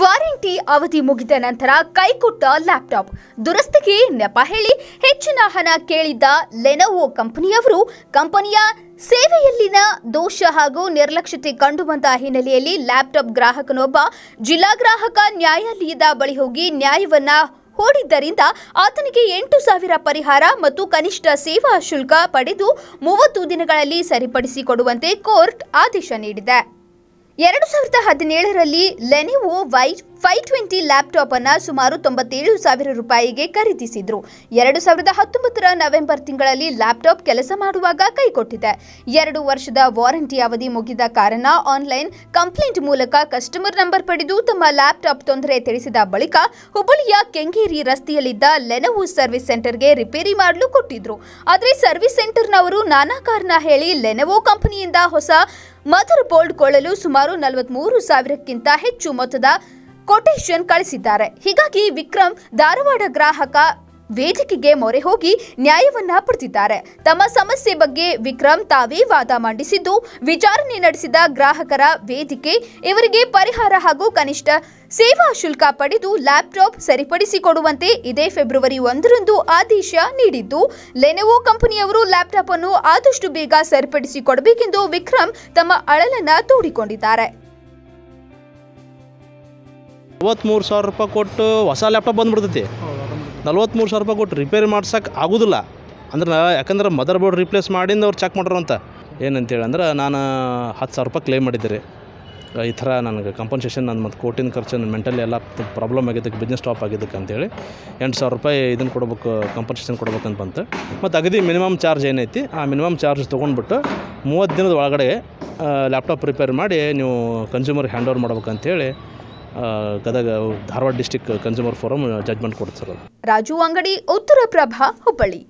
warranty ಅವಧಿ ಮುಗಿದ ನಂತರ ಕೈಕೊಟ್ಟ ಲ್ಯಾಪ್ಟಾಪ್ ದುರಸ್ತಿಗೆ ನೆಪ ಹೇಳಿ ಹೆಚ್ಚಿನ ಹಣ ಕೇಳಿದ್ದ ಲೆನೋವೊ ಕಂಪನಿಯವರು ಕಂಪನಿಯ ಸೇವೆಯಲ್ಲಿನ ದೋಷ ಹಾಗೂ ನಿರ್ಲಕ್ಷ್ಯತೆ ಕಂಡುಬಂದ ಹಿನ್ನೆಲೆಯಲ್ಲಿ ಲ್ಯಾಪ್ಟಾಪ್ ಗ್ರಾಹಕನೊಬ್ಬ ಜಿಲ್ಲಾ ಗ್ರಾಹಕ ನ್ಯಾಯಾಲಯದ ಬಳಿ ಹೋಗಿ ನ್ಯಾಯವನ್ನ ಹೂಡಿದ್ದರಿಂದ ಆತನಿಗೆ ಎಂಟು ಸಾವಿರ ಪರಿಹಾರ ಮತ್ತು ಕನಿಷ್ಠ ಸೇವಾ ಶುಲ್ಕ ಪಡೆದು ಮೂವತ್ತು ದಿನಗಳಲ್ಲಿ ಸರಿಪಡಿಸಿಕೊಡುವಂತೆ ಕೋರ್ಟ್ ಆದೇಶ ನೀಡಿದೆ ಎರಡು ಸಾವಿರದ ಹದಿನೇಳರಲ್ಲಿ Lenovo Y five twenty laptop ಅನ್ನು ಸುಮಾರು ತೊಂಬತ್ತೇಳು ಸಾವಿರ ರೂಪಾಯಿಗೆ ಖರೀದಿಸಿದ್ರು ಎರಡು ಸಾವಿರದ ಹತ್ತೊಂಬತ್ತರ ನವೆಂಬರ್ ತಿಂಗಳಲ್ಲಿ ಲ್ಯಾಪ್ಟಾಪ್ ಕೆಲಸ ಮಾಡುವಾಗ ಕೈಕೊಟ್ಟಿದೆ ಎರಡು ವರ್ಷದ ವಾರಂಟಿ ಅವಧಿ ಮುಗಿದ ಕಾರಣ ಆನ್ಲೈನ್ ಕಂಪ್ಲೇಂಟ್ ಮೂಲಕ ಕಸ್ಟಮರ್ ನಂಬರ್ ಪಡೆದು ತಮ್ಮ ಲ್ಯಾಪ್ಟಾಪ್ ತೊಂದರೆ ತಿಳಿಸಿದ ಬಳಿಕ ಹುಬ್ಬಳ್ಳಿಯ ಕೆಂಗೇರಿ ರಸ್ತೆಯಲ್ಲಿದ್ದ ಲೆನವು ಸರ್ವಿಸ್ ಸೆಂಟರ್ಗೆ ರಿಪೇರಿ ಮಾಡಲು ಕೊಟ್ಟಿದ್ರು ಆದರೆ ಸರ್ವಿಸ್ ಸೆಂಟರ್ನವರು ನಾನಾ ಕಾರಣ ಹೇಳಿ ಲೆನವೋ ಕಂಪನಿಯಿಂದ ಹೊಸ ಮದರ್ ಬೋರ್ಡ್ ಕೊಳ್ಳಲು ಸುಮಾರು ನಲವತ್ಮೂರು ಸಾವಿರಕ್ಕಿಂತ ಹೆಚ್ಚು ಮೊತ್ತದ ಕೊಟೇಶನ್ ಕಳಿಸಿದ್ದಾರೆ ಹೀಗಾಗಿ ವಿಕ್ರಮ್ ಧಾರವಾಡ ಗ್ರಾಹಕ ವೇದಿಕೆಗೆ ಮೊರೆ ಹೋಗಿ ನ್ಯಾಯವನ್ನ ಪಡೆದಿದ್ದಾರೆ ತಮ್ಮ ಸಮಸ್ಯೆ ಬಗ್ಗೆ ವಿಕ್ರಮ್ ತಾವೇ ವಾದ ಮಂಡಿಸಿದ್ದು ವಿಚಾರಣೆ ನಡೆಸಿದ ಗ್ರಾಹಕರ ವೇದಿಕೆ ಇವರಿಗೆ ಪರಿಹಾರ ಹಾಗೂ ಕನಿಷ್ಠ ಸೇವಾ ಶುಲ್ಕ ಪಡೆದು ಲ್ಯಾಪ್ಟಾಪ್ ಸರಿಪಡಿಸಿಕೊಡುವಂತೆ ಇದೇ ಫೆಬ್ರವರಿ ಒಂದರಂದು ಆದೇಶ ನೀಡಿದ್ದು ಲೆನೆವೋ ಕಂಪನಿಯವರು ಲ್ಯಾಪ್ಟಾಪ್ ಅನ್ನು ಆದಷ್ಟು ಬೇಗ ಸರಿಪಡಿಸಿಕೊಡಬೇಕೆಂದು ವಿಕ್ರಮ್ ತಮ್ಮ ಅಳಲನ್ನ ತೋಡಿಕೊಂಡಿದ್ದಾರೆ ಮೂರು ಸಾವಿರ ರೂಪಾಯಿ ಕೊಟ್ಟು ಹೊಸ ಲ್ಯಾಪ್ಟಾಪ್ ಬಂದ್ಬಿಡ್ತೈತಿ ನಲ್ವತ್ತ್ಮೂರು ಸಾವಿರ ರೂಪಾಯಿ ಕೊಟ್ಟು ರಿಪೇರಿ ಮಾಡ್ಸೋಕೆ ಆಗೋದಿಲ್ಲ ಅಂದ್ರೆ ಯಾಕಂದ್ರೆ ಮದರ್ ಬೋರ್ಡ್ ರಿಪ್ಲೇಸ್ ಮಾಡಿಂದು ಅವ್ರು ಚೆಕ್ ಮಾಡ್ರು ಅಂತ ಏನಂತೇಳಿ ಅಂದ್ರೆ ನಾನು ಹತ್ತು ಸಾವಿರ ರೂಪಾಯಿ ಕ್ಲೇಮ್ ಮಾಡಿದ್ದೆ ಈ ಥರ ನನಗೆ ಕಂಪನ್ಸೇಷನ್ ನನ್ನ ಮತ್ತು ಕೋಟಿನ ಖರ್ಚು ನನ್ನ ಮೆಂಟಲಿ ಎಲ್ಲ ಪ್ರಾಬ್ಲಮ್ ಆಗಿದ್ದಕ್ಕೆ ಬಿಸ್ನೆಸ್ ಸ್ಟಾಪ್ ಆಗಿದ್ದಕ್ಕೆ ಅಂತೇಳಿ ಎಂಟು ಸಾವಿರ ರೂಪಾಯಿ ಇದನ್ನು ಕೊಡ್ಬೇಕು ಕಂಪನ್ಸೇಷನ್ ಕೊಡ್ಬೇಕಂತ ಬಂತು ಮತ್ತು ಅಗದಿ ಮಿನಿಮಮ್ ಚಾರ್ಜ್ ಏನೈತಿ ಆ ಮಿನಿಮಮ್ ಚಾರ್ಜ್ ತೊಗೊಂಡ್ಬಿಟ್ಟು ಮೂವತ್ತು ದಿನದ ಒಳಗಡೆ ಲ್ಯಾಪ್ಟಾಪ್ ರಿಪೇರ್ ಮಾಡಿ ನೀವು ಕನ್ಸ್ಯೂಮರ್ಗೆ ಹ್ಯಾಂಡ್ ಓವರ್ ಮಾಡ್ಬೇಕಂತೇಳಿ Gadag Dharwad district consumer forum judgement ಕೊಡ್ತಾರೆ ರಾಜು ಅಂಗಡಿ ಉತ್ತರ ಪ್ರಭಾ ಹುಬ್ಬಳ್ಳಿ